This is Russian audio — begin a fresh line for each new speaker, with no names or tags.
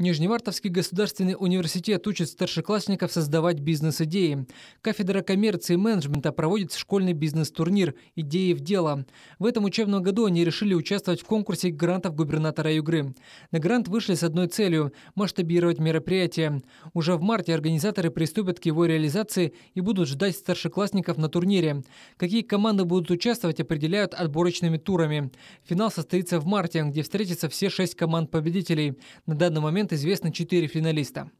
Нижневартовский государственный университет учит старшеклассников создавать бизнес-идеи. Кафедра коммерции и менеджмента проводит школьный бизнес-турнир «Идеи в дело». В этом учебном году они решили участвовать в конкурсе грантов губернатора Югры. На грант вышли с одной целью – масштабировать мероприятие. Уже в марте организаторы приступят к его реализации и будут ждать старшеклассников на турнире. Какие команды будут участвовать, определяют отборочными турами. Финал состоится в марте, где встретятся все шесть команд победителей. На данный момент момент известны четыре финалиста.